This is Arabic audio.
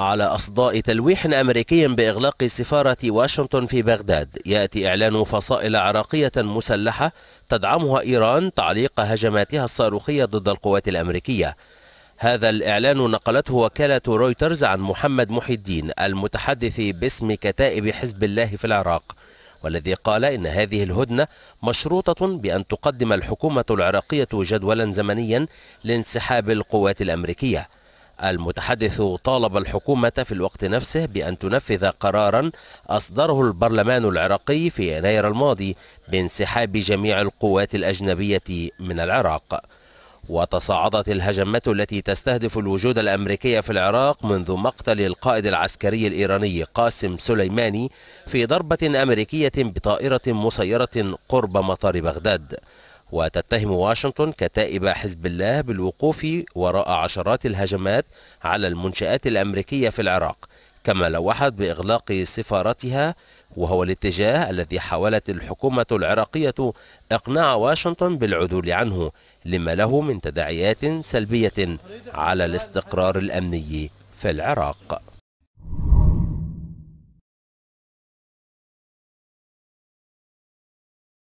على أصداء تلويح أمريكي بإغلاق سفارة واشنطن في بغداد يأتي إعلان فصائل عراقية مسلحة تدعمها إيران تعليق هجماتها الصاروخية ضد القوات الأمريكية هذا الإعلان نقلته وكالة رويترز عن محمد محي الدين المتحدث باسم كتائب حزب الله في العراق والذي قال إن هذه الهدنة مشروطة بأن تقدم الحكومة العراقية جدولا زمنيا لانسحاب القوات الأمريكية المتحدث طالب الحكومة في الوقت نفسه بأن تنفذ قرارا أصدره البرلمان العراقي في يناير الماضي بانسحاب جميع القوات الأجنبية من العراق وتصاعدت الهجمات التي تستهدف الوجود الأمريكي في العراق منذ مقتل القائد العسكري الإيراني قاسم سليماني في ضربة أمريكية بطائرة مسيرة قرب مطار بغداد وتتهم واشنطن كتائب حزب الله بالوقوف وراء عشرات الهجمات على المنشآت الأمريكية في العراق كما لوحت بإغلاق سفارتها وهو الاتجاه الذي حاولت الحكومة العراقية إقناع واشنطن بالعدول عنه لما له من تداعيات سلبية على الاستقرار الأمني في العراق